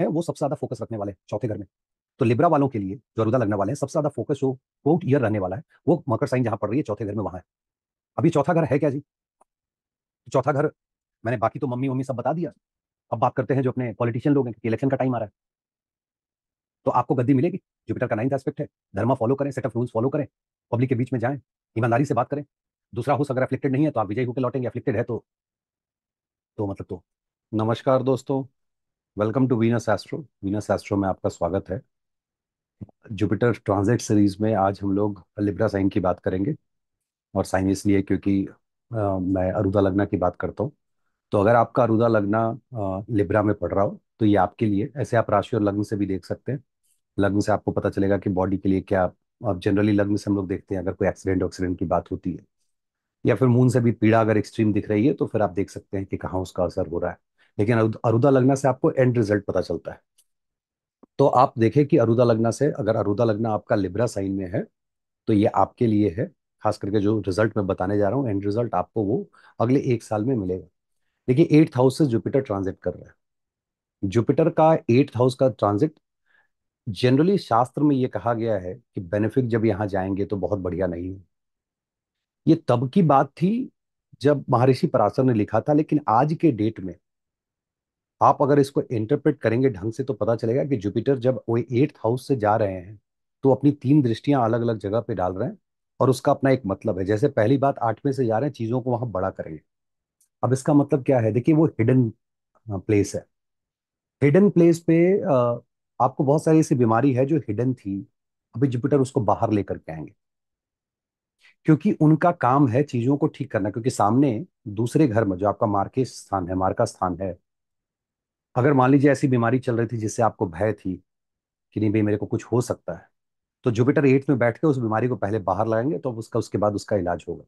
है वो सबसे ज्यादा फोकस रखने वाले हैं चौथे घर में तो लिब्रा वालों के लिए जो अरुदा लगने वाले हैं सबसे ज्यादा फोकस जो कोर्ट ईयर रहने वाला है वो मकर साइन जहां पड़ रही है चौथे घर में वहां है अभी चौथा घर है क्या जी चौथा घर मैंने बाकी तो मम्मी मम्मी सब बता दिया अब बात करते हैं जो अपने पॉलिटिशियन लोग हैं क्योंकि इलेक्शन का टाइम आ रहा है तो आपको गद्दी मिलेगी जुपिटर का नाइन्थ एस्पेक्ट है धर्मा फॉलो करें सेट ऑफ रूल्स फॉलो करें पब्लिक के बीच में जाएं ईमानदारी से बात करें दूसरा हाउस अगर अफ्लिक्टेड नहीं है तो आप विजय होकर लौटेंगे अफ्लिक्टेड है तो, तो मतलब तो नमस्कार दोस्तों welcome to Venus Astro Venus Astro में आपका स्वागत है जुपिटर ट्रांजिट सीरीज में आज हम लोग लिब्रा साइन की बात करेंगे और साइन इसलिए क्योंकि आ, मैं अरुदा लगना की बात करता हूँ तो अगर आपका अरुदा लगना आ, लिब्रा में पड़ रहा हो तो ये आपके लिए ऐसे आप राशि और लग्न से भी देख सकते हैं लग्न से आपको पता चलेगा कि बॉडी के लिए क्या आप जनरली लग्न से हम लोग देखते हैं अगर कोई एक्सीडेंट एक्सीडेंट की बात होती है या फिर मून से भी पीड़ा अगर एक्सट्रीम दिख रही है तो फिर आप देख सकते हैं कि कहाँ उसका असर हो रहा है लेकिन अरुदा लगना से आपको एंड रिजल्ट पता चलता है तो आप देखें कि अरुदा लगना से अगर अरुदा लगना आपका लिब्रा साइन में है तो ये आपके लिए है खास करके जो रिजल्ट मैं बताने जा रहा हूँ एंड रिजल्ट आपको वो अगले एक साल में मिलेगा देखिए एट्थ हाउस से जुपिटर ट्रांजिट कर रहे हैं जुपिटर का एट्थ हाउस का ट्रांजिट जनरली शास्त्र में ये कहा गया है कि बेनिफिट जब यहाँ जाएंगे तो बहुत बढ़िया नहीं है ये तब की बात थी जब महर्षि पराशर ने लिखा था लेकिन आज के डेट में आप अगर इसको इंटरप्रेट करेंगे ढंग से तो पता चलेगा कि जुपिटर जब वो एट्थ हाउस से जा रहे हैं तो अपनी तीन दृष्टियां अलग अलग जगह पे डाल रहे हैं और उसका अपना एक मतलब है जैसे पहली बात आठवें से जा रहे हैं चीज़ों को वहां बड़ा करेंगे अब इसका मतलब क्या है देखिए वो हिडन प्लेस है हिडन प्लेस पे आपको बहुत सारी ऐसी बीमारी है जो हिडन थी अभी जुपिटर उसको बाहर लेकर के आएंगे क्योंकि उनका काम है चीजों को ठीक करना क्योंकि सामने दूसरे घर में जो आपका मार्के स्थान है मार्का स्थान है अगर मान लीजिए ऐसी बीमारी चल रही थी जिससे आपको भय थी कि नहीं भाई मेरे को कुछ हो सकता है तो जुपिटर एट में बैठ के उस बीमारी को पहले बाहर लाएंगे तो उसका उसके बाद उसका इलाज होगा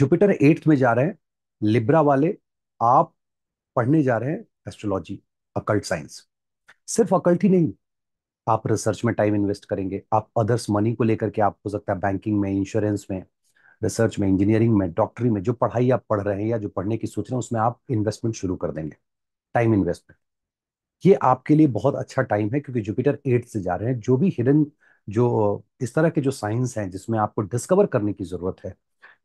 जुपिटर एट्थ में जा रहे हैं लिब्रा वाले आप पढ़ने जा रहे हैं एस्ट्रोलॉजी अकल्ट साइंस सिर्फ अकल्ट ही नहीं आप रिसर्च में टाइम इन्वेस्ट करेंगे आप अदर्स मनी को लेकर के आप हो सकता है बैंकिंग में इंश्योरेंस में रिसर्च में इंजीनियरिंग में डॉक्टरी में जो पढ़ाई आप पढ़ रहे हैं या जो पढ़ने की सोच रहे हैं उसमें आप इन्वेस्टमेंट शुरू कर देंगे टाइम इन्वेस्टमेंट ये आपके लिए बहुत अच्छा टाइम है क्योंकि जुपिटर एट से जा रहे हैं जो भी हिडन जो इस तरह के जो साइंस हैं जिसमें आपको डिस्कवर करने की ज़रूरत है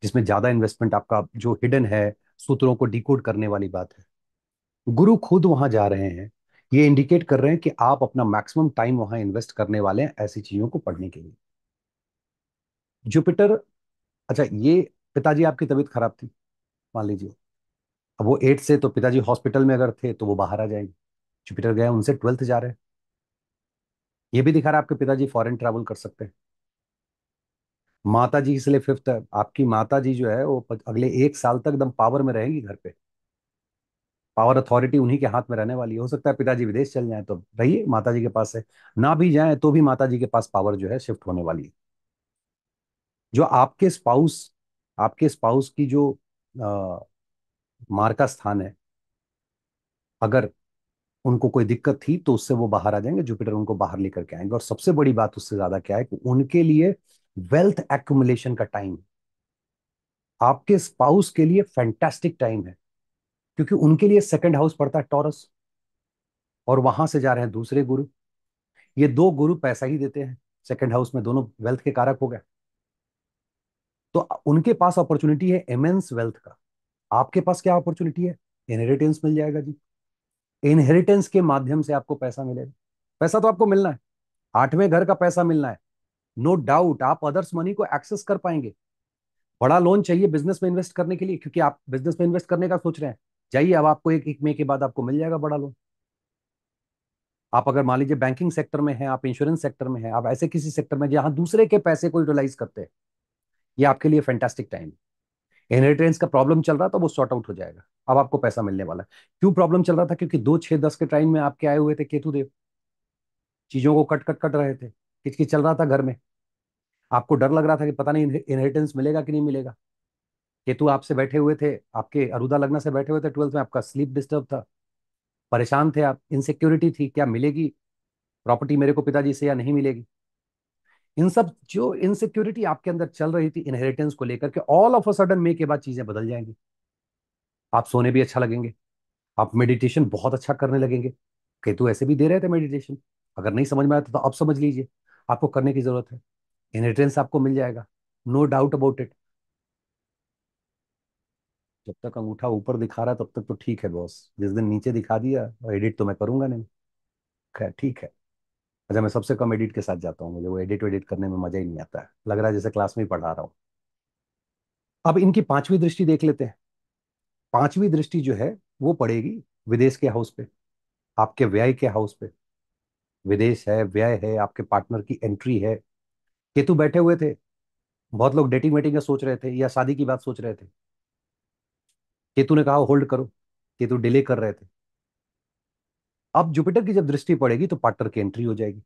जिसमें ज़्यादा इन्वेस्टमेंट आपका जो हिडन है सूत्रों को डिकोड करने वाली बात है गुरु खुद वहां जा रहे हैं ये इंडिकेट कर रहे हैं कि आप अपना मैक्सिमम टाइम वहां इन्वेस्ट करने वाले हैं ऐसी चीज़ों को पढ़ने के लिए जुपिटर अच्छा ये पिताजी आपकी तबीयत खराब थी मान लीजिए अब वो एट से तो पिताजी हॉस्पिटल में अगर थे तो वो बाहर आ जाएंगे जुपिटर गए उनसे ट्वेल्थ जा रहे ये भी दिखा रहा है आपके पिताजी फॉरेन ट्रेवल कर सकते हैं माता जी इसलिए फिफ्थ है आपकी माता जी जो है वो अगले एक साल तक एकदम पावर में रहेंगी घर पे पावर अथॉरिटी उन्हीं के हाथ में रहने वाली है हो सकता है पिताजी विदेश चल जाए तो रहिए माता जी के पास है ना भी जाए तो भी माता जी के पास पावर जो है शिफ्ट होने वाली है जो आपके स्पाउस आपके स्पाउस की जो आ, मार का स्थान है अगर उनको कोई दिक्कत थी तो उससे वो बाहर आ जाएंगे जुपिटर उनको बाहर लेकर के आएंगे और सबसे बड़ी बात उससे ज्यादा क्या है कि उनके लिए वेल्थ एक्यूमुलेशन का टाइम आपके स्पाउस के लिए फैंटेस्टिक टाइम है क्योंकि उनके लिए सेकंड हाउस पड़ता है टॉरस और वहां से जा रहे हैं दूसरे गुरु ये दो गुरु पैसा ही देते हैं सेकंड हाउस में दोनों वेल्थ के कारक हो गए तो उनके पास अपॉर्चुनिटी है एमेंस वेल्थ का आपके पास क्या अपॉर्चुनिटी है इनहेरिटेंस मिल जाएगा जी इनहेरिटेंस के माध्यम से आपको पैसा मिलेगा पैसा तो आपको मिलना है आठवें घर का पैसा मिलना है नो no डाउट आप अदर्स मनी को एक्सेस कर पाएंगे बड़ा लोन चाहिए बिजनेस में इन्वेस्ट करने के लिए क्योंकि आप बिजनेस में इन्वेस्ट करने का सोच रहे हैं जाइए अब आपको एक एक मई के बाद आपको मिल जाएगा बड़ा लोन आप अगर मान लीजिए बैंकिंग सेक्टर में हैं आप इंश्योरेंस सेक्टर में हैं आप ऐसे किसी सेक्टर में जहां दूसरे के पैसे को यूटिलाइज करते हैं ये आपके लिए फैंटेस्टिक टाइम है इनहेरिटेंस का प्रॉब्लम चल रहा था वो सॉर्ट आउट हो जाएगा अब आपको पैसा मिलने वाला है क्यों प्रॉब्लम चल रहा था क्योंकि दो छः दस के टाइम में आपके आए हुए थे केतुदेव चीज़ों को कट कट कट रहे थे किचकिच चल रहा था घर में आपको डर लग रहा था कि पता नहीं इनहेरिटेंस मिलेगा कि नहीं मिलेगा केतु आपसे बैठे हुए थे आपके अरुदा लगना से बैठे हुए थे ट्वेल्थ में आपका स्लीप डिस्टर्ब था परेशान थे आप इनसिक्योरिटी थी क्या मिलेगी प्रॉपर्टी मेरे को पिताजी से या नहीं मिलेगी इन सब जो इनसिक्योरिटी आपके अंदर चल रही थी इनहेरिटेंस को लेकर के all of a sudden May के बाद चीजें बदल जाएंगी आप सोने भी अच्छा लगेंगे आप मेडिटेशन बहुत अच्छा करने लगेंगे केतु ऐसे भी दे रहे थे मेडिटेशन अगर नहीं समझ में आया तो अब समझ लीजिए आपको करने की जरूरत है इनहेरिटेंस आपको मिल जाएगा नो डाउट अबाउट इट जब तक अंगूठा ऊपर दिखा रहा है तब तक तो ठीक है बॉस जिस दिन नीचे दिखा दिया एडिट तो मैं करूंगा नहीं खैर ठीक है अच्छा मैं सबसे कम एडिट के साथ जाता हूँ मुझे वो एडिट वेडिट करने में मजा ही नहीं आता है लग रहा है जैसे क्लास में ही पढ़ा रहा हूँ अब इनकी पांचवी दृष्टि देख लेते हैं पांचवी दृष्टि जो है वो पड़ेगी विदेश के हाउस पे आपके व्यय के हाउस पे विदेश है व्यय है आपके पार्टनर की एंट्री है केतु बैठे हुए थे बहुत लोग डेटिंग वेटिंग का सोच रहे थे या शादी की बात सोच रहे थे केतु ने कहा होल्ड करो केतु डिले कर रहे थे अब जुपिटर की जब दृष्टि पड़ेगी तो पार्टनर की एंट्री हो जाएगी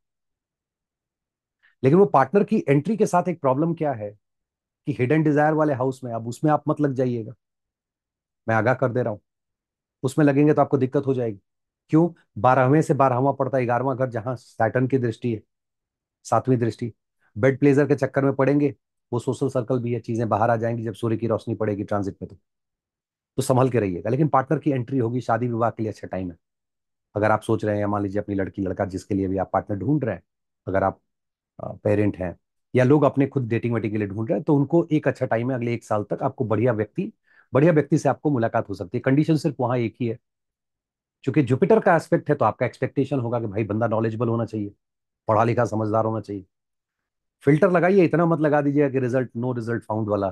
लेकिन वो पार्टनर की एंट्री के साथ एक प्रॉब्लम क्या है कि हिडन डिजायर वाले हाउस में अब उसमें आप मत लग जाइएगा मैं आगाह कर दे रहा हूं उसमें लगेंगे तो आपको दिक्कत हो जाएगी क्यों बारहवें से बारहवा पड़ता है ग्यारहवा घर जहां सैटन की दृष्टि है सातवीं दृष्टि बेड प्लेजर के चक्कर में पड़ेंगे वो सोशल सर्कल भी है चीजें बाहर आ जाएंगी जब सूर्य की रोशनी पड़ेगी ट्रांजिट में तो, तो संभल के रहिएगा लेकिन पार्टनर की एंट्री होगी शादी विवाह के लिए अच्छा टाइम है अगर आप सोच रहे हैं मान लीजिए अपनी लड़की लड़का जिसके लिए भी आप पार्टनर ढूंढ रहे हैं अगर आप पेरेंट हैं या लोग अपने खुद डेटिंग वेटिंग के लिए ढूंढ रहे हैं तो उनको एक अच्छा टाइम है अगले एक साल तक आपको बढ़िया व्यक्ति बढ़िया व्यक्ति से आपको मुलाकात हो सकती है कंडीशन सिर्फ वहां एक ही है क्योंकि जुपिटर का एस्पेक्ट है तो आपका एक्सपेक्टेशन होगा कि भाई बंदा नॉलेजेबल होना चाहिए पढ़ा लिखा समझदार होना चाहिए फिल्टर लगाइए इतना मत लगा दीजिए कि रिजल्ट नो रिजल्ट फाउंड वाला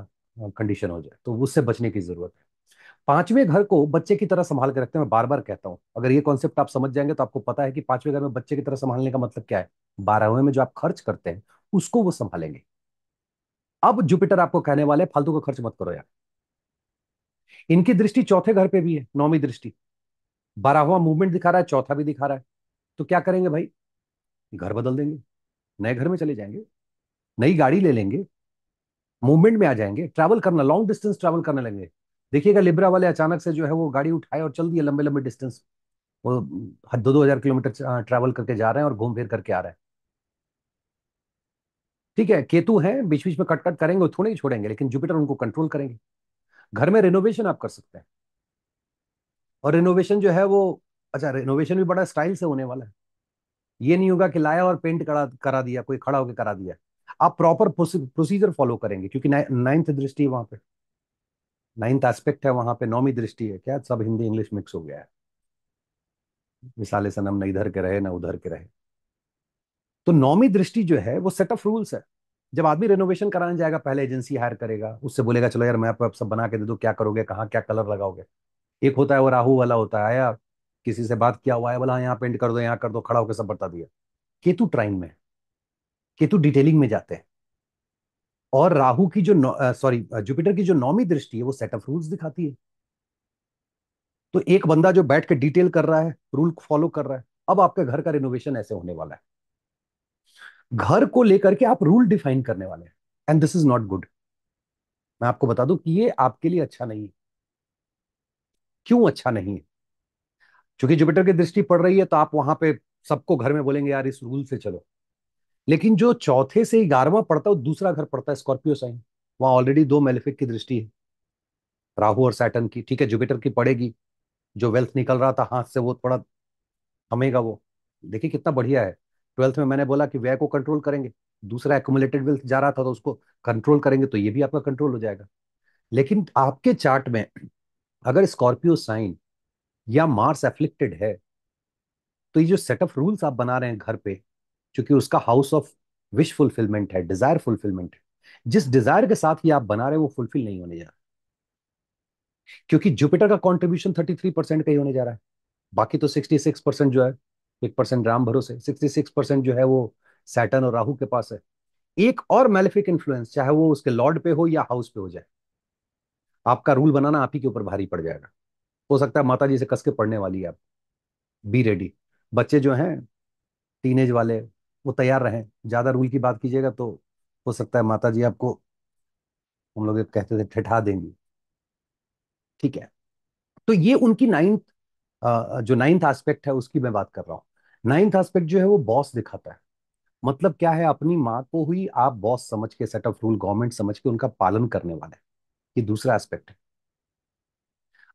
कंडीशन हो जाए तो उससे बचने की जरूरत है पांचवें घर को बच्चे की तरह संभाल के रखते हैं मैं बार बार कहता हूं अगर ये कॉन्सेप्ट आप समझ जाएंगे तो आपको पता है कि पांचवें घर में बच्चे की तरह संभालने का मतलब क्या है बारहवें में जो आप खर्च करते हैं उसको वो संभालेंगे अब जुपिटर आपको कहने वाले फालतू का खर्च मत करो यार इनकी दृष्टि चौथे घर पे भी है नौवीं दृष्टि बारहवा मूवमेंट दिखा रहा है चौथा भी दिखा रहा है तो क्या करेंगे भाई घर बदल देंगे नए घर में चले जाएंगे नई गाड़ी ले लेंगे मूवमेंट में आ जाएंगे ट्रैवल करना लॉन्ग डिस्टेंस ट्रैवल करने लगेंगे देखिएगा लिब्रा वाले अचानक से जो है वो गाड़ी उठाए और चल दिए लंबे लंबे डिस्टेंस वो दो दो हजार किलोमीटर ट्रैवल करके जा रहे हैं और घूम फिर करके आ रहे हैं ठीक है केतु है बीच बीच में कट कट करेंगे थोड़े ही छोड़ेंगे लेकिन जुपिटर उनको कंट्रोल करेंगे घर में रिनोवेशन आप कर सकते हैं और रिनोवेशन जो है वो अच्छा रिनोवेशन भी बड़ा स्टाइल से होने वाला है ये नहीं होगा कि लाया और पेंट करा करा दिया कोई खड़ा होकर करा दिया आप प्रॉपर प्रोसीजर फॉलो करेंगे क्योंकि नाइन्थ दृष्टि वहां पर नाइन्थ एस्पेक्ट है वहां पे नौमी दृष्टि है क्या सब हिंदी इंग्लिश मिक्स हो गया है मिसाले सनम न इधर के रहे ना उधर के रहे तो नौमी दृष्टि जो है वो सेट ऑफ रूल्स है जब आदमी रेनोवेशन कराने जाएगा पहले एजेंसी हायर करेगा उससे बोलेगा चलो यार मैं आप सब बना के दे दो क्या करोगे कहाँ क्या कलर लगाओगे एक होता है वो राहु वाला होता है आया किसी से बात किया हुआ है बोला हाँ, यहाँ पेंट कर दो यहाँ कर दो खड़ा होकर सब बता दिया केतु ट्राइन में केतु डिटेलिंग में जाते हैं और राहु की जो सॉरी जुपिटर की जो नौमी दृष्टि है वो सेट ऑफ रूल्स दिखाती है तो एक बंदा जो बैठ के डिटेल कर रहा है रूल फॉलो कर रहा है अब आपके घर का रिनोवेशन ऐसे होने वाला है घर को लेकर के आप रूल डिफाइन करने वाले हैं and this is not good मैं आपको बता दूं कि ये आपके लिए अच्छा नहीं है क्यों अच्छा नहीं है क्योंकि जुपिटर की दृष्टि पड़ रही है तो आप वहां पे सबको घर में बोलेंगे यार इस रूल से चलो लेकिन जो चौथे से ग्यारहवा पड़ता है वो दूसरा घर पड़ता है स्कॉर्पियो साइन वहां ऑलरेडी दो मेलिफिक की दृष्टि है राहु और सैटन की ठीक है जुपिटर की पड़ेगी जो वेल्थ निकल रहा था हाथ से वो थोड़ा थमेगा वो देखिए कितना बढ़िया है ट्वेल्थ में मैंने बोला कि व्यय को कंट्रोल करेंगे दूसरा एकुमुलेटेड वेल्थ जा रहा था तो उसको कंट्रोल करेंगे तो ये भी आपका कंट्रोल हो जाएगा लेकिन आपके चार्ट में अगर स्कॉर्पियो साइन या मार्स एफ्लिक्टेड है तो ये जो सेट ऑफ रूल्स आप बना रहे हैं घर पे क्योंकि उसका हाउस ऑफ विश फुलफिलमेंट है डिजायर फुलफिलमेंट है जिस डिजायर के साथ ही आप बना रहे हो वो फुलफिल नहीं होने जा रहा क्योंकि जुपिटर का कॉन्ट्रीब्यूशन थर्टी थ्री परसेंट का ही होने जा रहा है बाकी तो सिक्सटी सिक्स परसेंट जो है एक परसेंट राम भरोसे सिक्सटी सिक्स परसेंट जो है वो सैटन और राहु के पास है एक और मेलिफिक इन्फ्लुएंस चाहे वो उसके लॉर्ड पे हो या हाउस पे हो जाए आपका रूल बनाना आप ही के ऊपर भारी पड़ जाएगा हो सकता है माता जी से कसके के पढ़ने वाली है आप बी रेडी बच्चे जो हैं टीनेज वाले वो तैयार रहें ज़्यादा रूल की बात कीजिएगा तो हो सकता है माता जी आपको हम लोग कहते थे ठिठा देंगे ठीक है तो ये उनकी नाइन्थ जो नाइन्थ एस्पेक्ट है उसकी मैं बात कर रहा हूँ नाइन्थ एस्पेक्ट जो है वो बॉस दिखाता है मतलब क्या है अपनी माँ को ही आप बॉस समझ के सेट ऑफ रूल गवर्नमेंट समझ के उनका पालन करने वाले ये दूसरा एस्पेक्ट है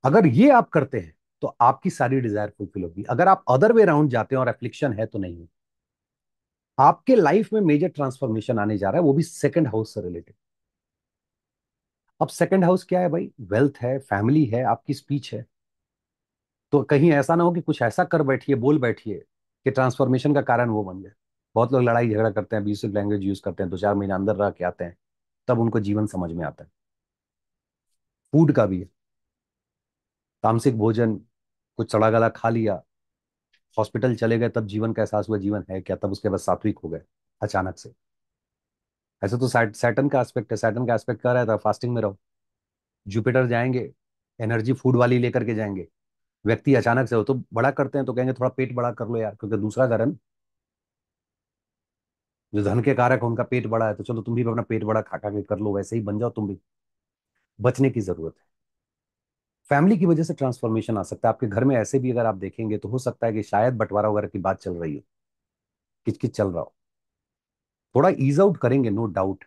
अगर ये आप करते हैं तो आपकी सारी डिजायर फुलफिल होगी अगर आप अदर वे राउंड जाते हैं और एफ्लिक्शन है तो नहीं है आपके लाइफ में मेजर ट्रांसफॉर्मेशन आने जा रहा है वो भी सेकंड हाउस से रिलेटेड अब सेकंड हाउस क्या है भाई वेल्थ है फैमिली है आपकी स्पीच है तो कहीं ऐसा ना हो कि कुछ ऐसा कर बैठिए बोल बैठिए कि ट्रांसफॉर्मेशन का कारण वो बन जाए बहुत लोग लड़ाई झगड़ा करते हैं अब्यूसिव लैंग्वेज यूज करते हैं दो चार महीने अंदर रह के आते हैं तब उनको जीवन समझ में आता है फूड का भी है तामसिक भोजन कुछ सड़ा गला खा लिया हॉस्पिटल चले गए तब जीवन का एहसास हुआ जीवन है क्या तब उसके बाद सात्विक हो गए अचानक से ऐसे तो सैटन का एस्पेक्ट है सैटन का एस्पेक्ट क्या रहा था तो फास्टिंग में रहो जुपिटर जाएंगे एनर्जी फूड वाली लेकर के जाएंगे व्यक्ति अचानक से हो तो बड़ा करते हैं तो कहेंगे थोड़ा पेट बड़ा कर लो यार क्योंकि दूसरा कारण जो धन के कारक है उनका पेट बड़ा है तो चलो तुम भी अपना पेट बड़ा खा खा के कर लो वैसे ही बन जाओ तुम भी बचने की जरूरत है फैमिली की वजह से ट्रांसफॉर्मेशन आ सकता है आपके घर में ऐसे भी अगर आप देखेंगे तो हो सकता है कि शायद बंटवारा वगैरह की बात चल रही हो किचकिच चल रहा हो थोड़ा ईज आउट करेंगे नो डाउट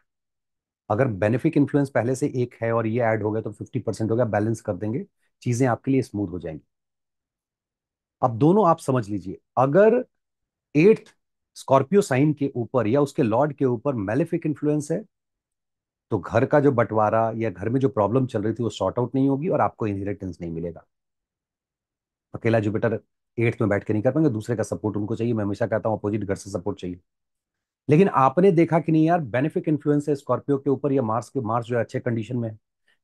अगर बेनिफिक इन्फ्लुएंस पहले से एक है और ये ऐड हो गया तो फिफ्टी परसेंट हो गया बैलेंस कर देंगे चीजें आपके लिए स्मूथ हो जाएंगी अब दोनों आप समझ लीजिए अगर एट्थ स्कॉर्पियो साइन के ऊपर या उसके लॉर्ड के ऊपर मेलेफिक इन्फ्लुएंस है तो घर का जो बंटवारा या घर में जो प्रॉब्लम चल रही थी वो सॉर्ट आउट नहीं होगी और आपको इनहेरिटेंस नहीं मिलेगा अकेला जुपिटर एट्थ में बैठ के नहीं कर पाएंगे दूसरे का सपोर्ट उनको चाहिए मैं हमेशा कहता हूँ अपोजिट घर से सपोर्ट चाहिए लेकिन आपने देखा कि नहीं यार बेनिफिक इन्फ्लुएंस है स्कॉर्पियो के ऊपर या मार्स के मार्स जो है अच्छे कंडीशन में है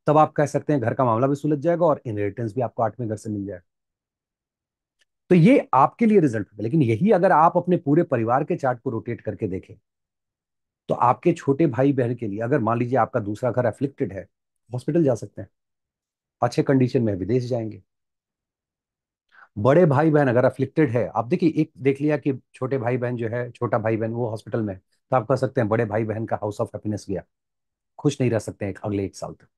तब आप कह सकते हैं घर का मामला भी सुलझ जाएगा और इनहेरिटेंस भी आपको आठवें घर से मिल जाएगा तो ये आपके लिए रिजल्ट होगा लेकिन यही अगर आप अपने पूरे परिवार के चार्ट को रोटेट करके देखें तो आपके छोटे भाई बहन के लिए अगर मान लीजिए आपका दूसरा घर एफ्लिक्टेड है हॉस्पिटल जा सकते हैं अच्छे कंडीशन में विदेश जाएंगे बड़े भाई बहन अगर अफ्लिक्टेड है आप देखिए एक देख लिया कि छोटे भाई बहन जो है छोटा भाई बहन वो हॉस्पिटल में तो आप कह सकते हैं बड़े भाई बहन का हाउस ऑफ हैप्पीनेस गया खुश नहीं रह सकते हैं अगले एक साल तक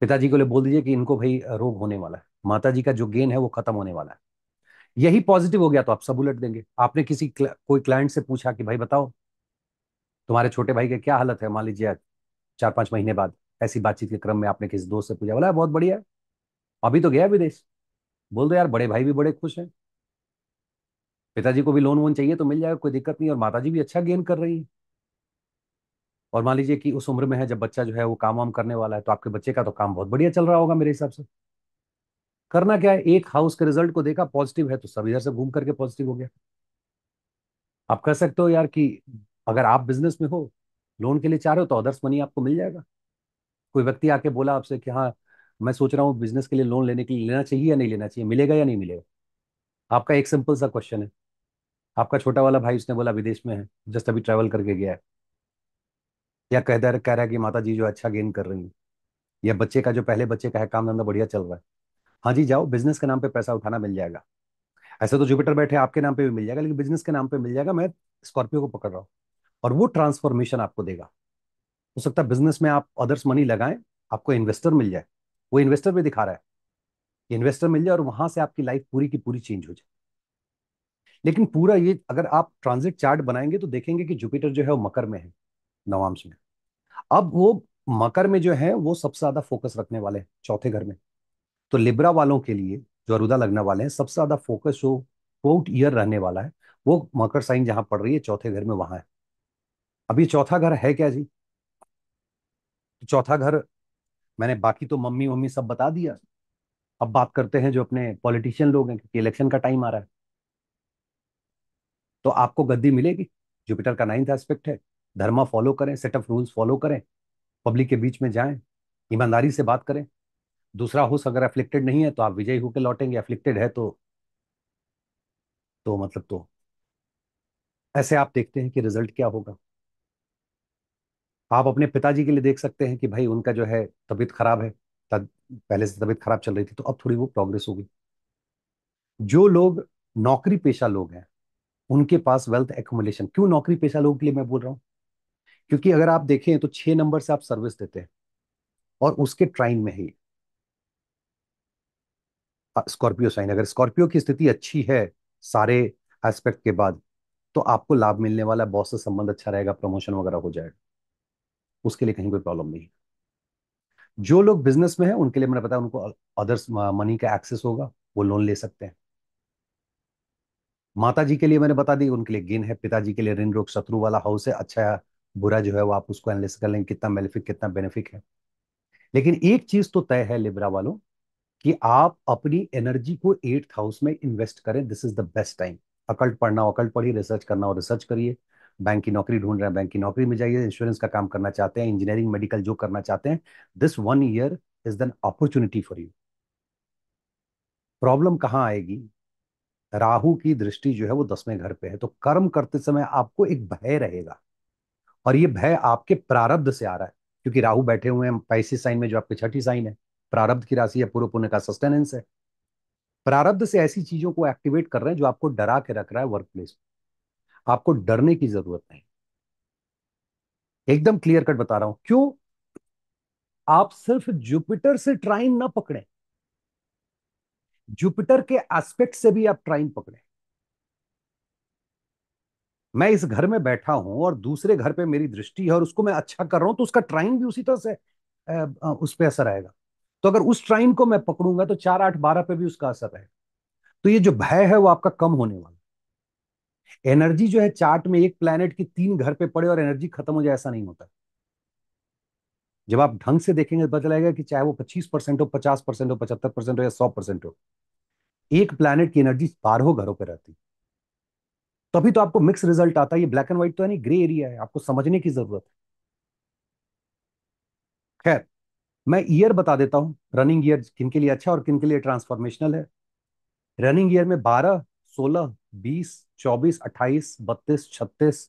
पिताजी को ले बोल दीजिए कि इनको भाई रोग होने वाला है माता जी का जो गेन है वो खत्म होने वाला है यही पॉजिटिव हो गया तो आप सब उलट देंगे आपने किसी क्ला, कोई क्लाइंट से पूछा कि भाई बताओ तुम्हारे छोटे भाई के क्या हालत है मान लीजिए चार पांच महीने बाद ऐसी बातचीत के क्रम में आपने किसी दोस्त से पूछा बोला बहुत बढ़िया अभी तो गया विदेश बोल दो यार बड़े भाई भी बड़े खुश हैं पिताजी को भी लोन वोन चाहिए तो मिल जाएगा कोई दिक्कत नहीं और माताजी भी अच्छा गेन कर रही है और मान लीजिए कि उस उम्र में है जब बच्चा जो है वो काम वाम करने वाला है तो आपके बच्चे का तो काम बहुत बढ़िया चल रहा होगा मेरे हिसाब से करना क्या है एक हाउस के रिजल्ट को देखा पॉजिटिव है तो सब इधर से घूम करके पॉजिटिव हो गया आप कह सकते हो यार कि अगर आप बिजनेस में हो लोन के लिए चाह रहे हो तो अदर्स मनी आपको मिल जाएगा कोई व्यक्ति आके बोला आपसे कि हाँ मैं सोच रहा हूँ बिजनेस के लिए लोन लेने के लिए लेना चाहिए या नहीं लेना चाहिए मिलेगा या नहीं मिलेगा आपका एक सिंपल सा क्वेश्चन है आपका छोटा वाला भाई उसने बोला विदेश में है जस्ट अभी ट्रैवल करके गया है या कह कह रहा है कि माता जी जो अच्छा गेन कर रही है या बच्चे का जो पहले बच्चे का है काम धंधा बढ़िया चल रहा है हाँ जी जाओ बिजनेस के नाम पे पैसा उठाना मिल जाएगा ऐसे तो जुपिटर बैठे आपके नाम पे भी मिल जाएगा लेकिन बिजनेस के नाम पे मिल जाएगा मैं स्कॉर्पियो को पकड़ रहा हूँ और वो ट्रांसफॉर्मेशन आपको देगा हो सकता है बिजनेस में आप अदर्स मनी लगाएं आपको इन्वेस्टर मिल जाए वो इन्वेस्टर भी दिखा रहा है इन्वेस्टर मिल जाए और वहां से आपकी लाइफ पूरी की पूरी चेंज हो जाए लेकिन पूरा ये अगर आप ट्रांजिट चार्ट बनाएंगे तो देखेंगे कि जुपिटर जो है वो मकर में है नवांश में अब वो मकर में जो है वो सबसे ज्यादा फोकस रखने वाले हैं चौथे घर में तो लिब्रा वालों के लिए जो अरुदा लगने वाले हैं सबसे ज्यादा फोकस जो कोट ईयर रहने वाला है वो मकर साइन जहां पड़ रही है चौथे घर में वहां है अभी चौथा घर है क्या जी तो चौथा घर मैंने बाकी तो मम्मी मम्मी सब बता दिया अब बात करते हैं जो अपने पॉलिटिशियन लोग हैं क्योंकि इलेक्शन का टाइम आ रहा है तो आपको गद्दी मिलेगी जुपिटर का नाइन्थ एस्पेक्ट है धर्मा फॉलो करें सेट ऑफ रूल्स फॉलो करें पब्लिक के बीच में जाएं ईमानदारी से बात करें दूसरा हाउस अगर एफ्लिक्टेड नहीं है तो आप विजयी होकर लौटेंगे एफ्लिक्टेड है तो तो मतलब तो ऐसे आप देखते हैं कि रिजल्ट क्या होगा आप अपने पिताजी के लिए देख सकते हैं कि भाई उनका जो है तबीयत खराब है पहले से तबीयत खराब चल रही थी तो अब थोड़ी वो प्रोग्रेस होगी जो लोग नौकरी पेशा लोग हैं उनके पास वेल्थ एकोमोडेशन क्यों नौकरी पेशा लोगों के लिए मैं बोल रहा हूँ क्योंकि अगर आप देखें तो छह नंबर से आप सर्विस देते हैं और उसके ट्राइन में ही स्कॉर्पियो साइन अगर स्कॉर्पियो की स्थिति अच्छी है सारे एस्पेक्ट के बाद तो आपको लाभ मिलने वाला बॉस से संबंध अच्छा रहेगा प्रमोशन वगैरह हो जाएगा उसके लिए कहीं कोई प्रॉब्लम नहीं है जो लोग बिजनेस में है उनके लिए मैंने बताया उनको अदर्स मनी का एक्सेस होगा वो लोन ले सकते हैं माता जी के लिए मैंने बता दी उनके लिए गेन है पिताजी के लिए ऋण रोग शत्रु वाला हाउस है अच्छा है बुरा जो है वो आप उसको एनालिस कर लेंगे कितना बेनिफिक कितना बेनिफिट है लेकिन एक चीज तो तय है लिब्रा वालों कि आप अपनी एनर्जी को एट्थ हाउस में इन्वेस्ट करें this is the best time occult पढ़ना हो अकल्ट पढ़िए रिसर्च करना हो रिसर्च करिए बैंक की नौकरी ढूंढ रहे हैं बैंक की नौकरी में जाइए इंश्योरेंस का काम करना चाहते हैं इंजीनियरिंग मेडिकल जो करना चाहते हैं this one year is an opportunity for you problem कहाँ आएगी राहु की दृष्टि जो है वो दसवें घर पे है तो कर्म करते समय आपको एक भय रहेगा और ये भय आपके प्रारब्ध से आ रहा है क्योंकि राहु बैठे हुए हैं पैसे साइन में जो आपके छठी साइन है प्रारब्ध की राशि है पूर्व पुण्य का सस्टेनेंस है प्रारब्ध से ऐसी चीजों को एक्टिवेट कर रहे हैं जो आपको डरा के रख रहा है वर्क प्लेस में आपको डरने की जरूरत नहीं एकदम क्लियर कट बता रहा हूं क्यों आप सिर्फ जुपिटर से ट्राइन ना पकड़े जुपिटर के एस्पेक्ट से भी आप ट्राइन पकड़े मैं इस घर में बैठा हूं और दूसरे घर पे मेरी दृष्टि है और उसको मैं अच्छा कर रहा हूं तो उसका ट्राइन भी उसी तरह से उस पर असर आएगा तो अगर उस ट्राइन को मैं पकड़ूंगा तो चार आठ बारह पे भी उसका असर रहेगा तो ये जो भय है वो आपका कम होने वाला एनर्जी जो है चार्ट में एक प्लैनेट की तीन घर पे पड़े और एनर्जी खत्म हो जाए ऐसा नहीं होता जब आप ढंग से देखेंगे तो पता चलेगा कि चाहे वो 25 परसेंट हो 50 परसेंट हो 75 परसेंट हो या 100 परसेंट हो एक प्लैनेट की एनर्जी बारहों घरों पर रहती तभी तो, तो आपको मिक्स रिजल्ट आता है ये ब्लैक एंड व्हाइट तो है नहीं ग्रे एरिया है आपको समझने की जरूरत है खैर मैं ईयर बता देता हूं रनिंग ईयर किन के लिए अच्छा और किन के लिए ट्रांसफॉर्मेशनल है रनिंग ईयर में 12 सोलह बीस चौबीस अट्ठाईस बत्तीस छत्तीस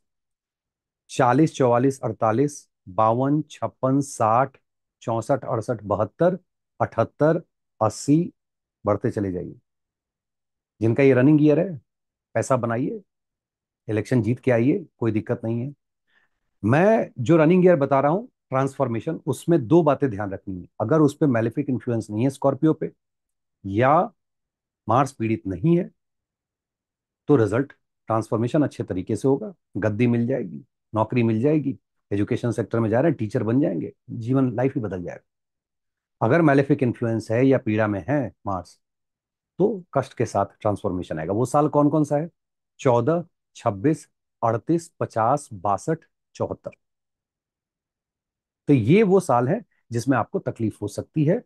चालीस चौवालीस अड़तालीस बावन छप्पन साठ चौंसठ अड़सठ बहत्तर अठहत्तर अस्सी बढ़ते चले जाइए जिनका ये रनिंग ईयर है पैसा बनाइए इलेक्शन जीत के आइए कोई दिक्कत नहीं है मैं जो रनिंग ईयर बता रहा हूं ट्रांसफॉर्मेशन उसमें दो बातें ध्यान रखनी है अगर उस पर मेलिफिक इन्फ्लुएंस नहीं है स्कॉर्पियो पे या मार्स पीड़ित नहीं है तो रिजल्ट ट्रांसफॉर्मेशन अच्छे तरीके से होगा गद्दी मिल जाएगी नौकरी मिल जाएगी एजुकेशन सेक्टर में जा रहे हैं टीचर बन जाएंगे जीवन लाइफ ही बदल जाएगा अगर मेलेफिक इन्फ्लुएंस है या पीड़ा में है मार्स तो कष्ट के साथ ट्रांसफॉर्मेशन आएगा वो साल कौन कौन सा है चौदह छब्बीस अड़तीस पचास बासठ चौहत्तर तो ये वो साल है जिसमें आपको तकलीफ हो सकती है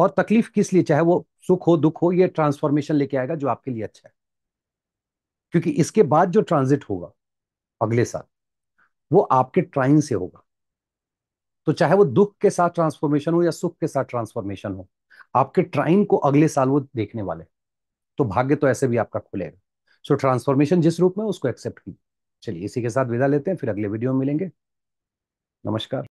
और तकलीफ किस लिए चाहे वो सुख हो दुख हो ये ट्रांसफॉर्मेशन लेके आएगा जो आपके लिए अच्छा है क्योंकि इसके बाद जो ट्रांजिट होगा अगले साल वो आपके ट्राइन से होगा तो चाहे वो दुख के साथ ट्रांसफॉर्मेशन हो या सुख के साथ ट्रांसफॉर्मेशन हो आपके ट्राइन को अगले साल वो देखने वाले तो भाग्य तो ऐसे भी आपका खुलेगा सो ट्रांसफॉर्मेशन जिस रूप में उसको एक्सेप्ट कीजिए चलिए इसी के साथ विदा लेते हैं फिर अगले वीडियो में मिलेंगे नमस्कार